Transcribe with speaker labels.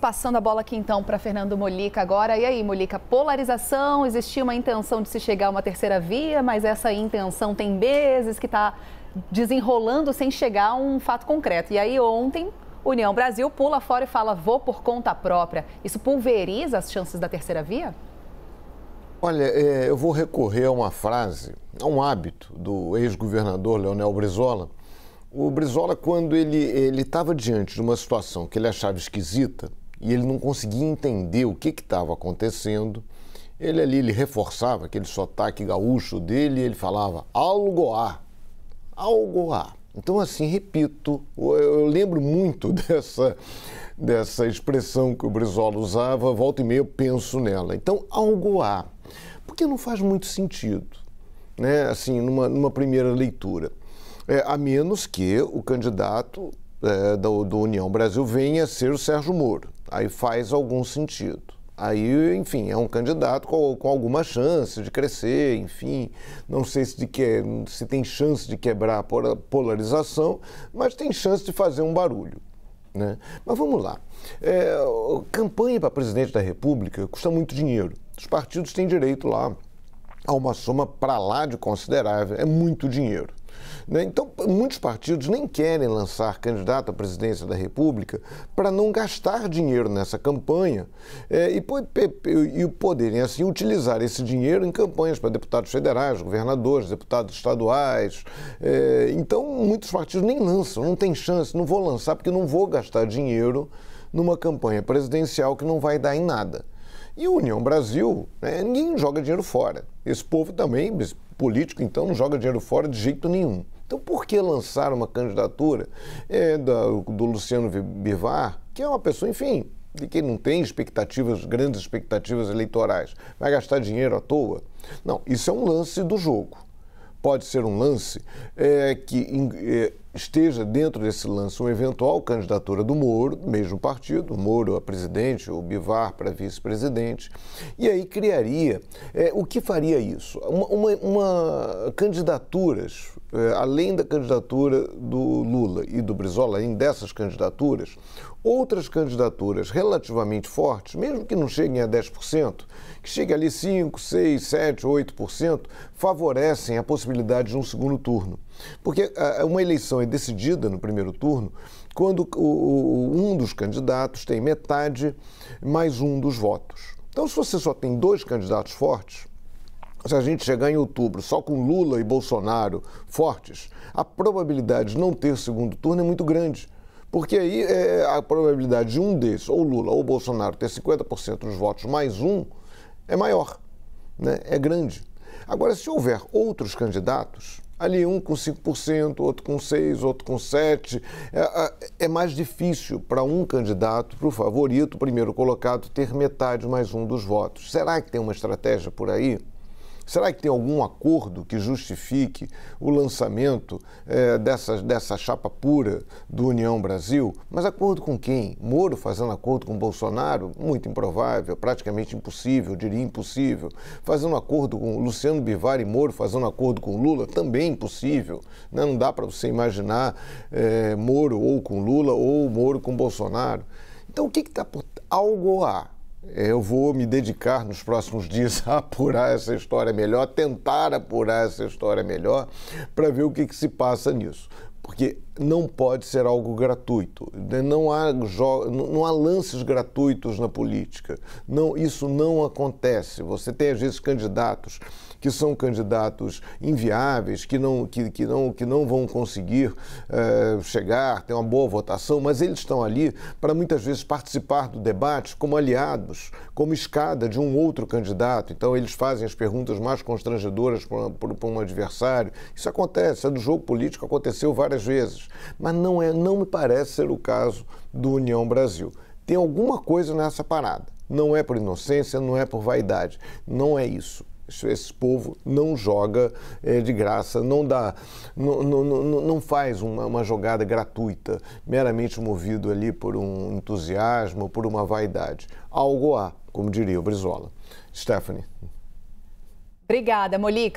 Speaker 1: Passando a bola aqui então para Fernando Molica agora. E aí, Molica, polarização, existia uma intenção de se chegar a uma terceira via, mas essa intenção tem meses que está desenrolando sem chegar a um fato concreto. E aí ontem União Brasil pula fora e fala vou por conta própria. Isso pulveriza as chances da terceira via? Olha, é, eu vou recorrer a uma frase, a um hábito do ex-governador Leonel Brizola. O Brizola, quando ele estava diante de uma situação que ele achava esquisita, e ele não conseguia entender o que estava acontecendo. Ele ali ele reforçava aquele sotaque gaúcho dele e ele falava algo há. Então, assim, repito, eu lembro muito dessa, dessa expressão que o Brizola usava, volta e meia eu penso nela. Então, algo há, porque não faz muito sentido, né? assim, numa, numa primeira leitura. É, a menos que o candidato é, da, do União Brasil venha a ser o Sérgio Moro. Aí faz algum sentido. Aí, enfim, é um candidato com, com alguma chance de crescer, enfim. Não sei se, que, se tem chance de quebrar a polarização, mas tem chance de fazer um barulho. Né? Mas vamos lá. É, campanha para presidente da República custa muito dinheiro. Os partidos têm direito lá a uma soma para lá de considerável, é muito dinheiro. Né? Então, muitos partidos nem querem lançar candidato à presidência da República para não gastar dinheiro nessa campanha é, e, e poderem, assim, utilizar esse dinheiro em campanhas para deputados federais, governadores, deputados estaduais. É, então, muitos partidos nem lançam, não tem chance, não vou lançar porque não vou gastar dinheiro numa campanha presidencial que não vai dar em nada. E União Brasil, né, ninguém joga dinheiro fora. Esse povo também, esse político então, não joga dinheiro fora de jeito nenhum. Então, por que lançar uma candidatura é, da, do Luciano Bivar, que é uma pessoa, enfim, de quem não tem expectativas, grandes expectativas eleitorais, vai gastar dinheiro à toa? Não, isso é um lance do jogo. Pode ser um lance é, que. É, esteja dentro desse lance uma eventual candidatura do Moro, do mesmo partido, o Moro a presidente, o Bivar para vice-presidente, e aí criaria. É, o que faria isso? Uma, uma, uma candidaturas, é, além da candidatura do Lula e do Brizola, além dessas candidaturas, outras candidaturas relativamente fortes, mesmo que não cheguem a 10%, que cheguem ali 5, 6, 7, 8%, favorecem a possibilidade de um segundo turno. Porque é, uma eleição eleição é decidida no primeiro turno quando um dos candidatos tem metade mais um dos votos. Então, se você só tem dois candidatos fortes, se a gente chegar em outubro só com Lula e Bolsonaro fortes, a probabilidade de não ter segundo turno é muito grande. Porque aí é, a probabilidade de um desses, ou Lula ou Bolsonaro, ter 50% dos votos mais um, é maior, né? é grande. Agora, se houver outros candidatos, ali um com 5%, outro com 6%, outro com 7%. É, é mais difícil para um candidato, para o favorito, primeiro colocado, ter metade mais um dos votos. Será que tem uma estratégia por aí? Será que tem algum acordo que justifique o lançamento é, dessa, dessa chapa pura do União Brasil? Mas acordo com quem? Moro fazendo acordo com Bolsonaro? Muito improvável, praticamente impossível, diria impossível. Fazendo acordo com Luciano Bivar e Moro fazendo acordo com Lula? Também impossível. Né? Não dá para você imaginar é, Moro ou com Lula ou Moro com Bolsonaro. Então o que está por algo há? É, eu vou me dedicar nos próximos dias a apurar essa história melhor, tentar apurar essa história melhor, para ver o que, que se passa nisso. Porque não pode ser algo gratuito. Né, não há, não há lances gratuitos na política. Não, isso não acontece. Você tem, às vezes, candidatos que são candidatos inviáveis, que não, que, que não, que não vão conseguir eh, chegar, ter uma boa votação, mas eles estão ali para muitas vezes participar do debate como aliados, como escada de um outro candidato. Então, eles fazem as perguntas mais constrangedoras para um adversário. Isso acontece, é do jogo político, aconteceu várias vezes. Mas não, é, não me parece ser o caso do União Brasil. Tem alguma coisa nessa parada. Não é por inocência, não é por vaidade. Não é isso esse povo não joga é, de graça, não dá, não, não, não, não faz uma, uma, jogada gratuita, meramente movido ali por um entusiasmo, por uma vaidade. Algo há, como diria o Brizola. Stephanie. Obrigada, Molica.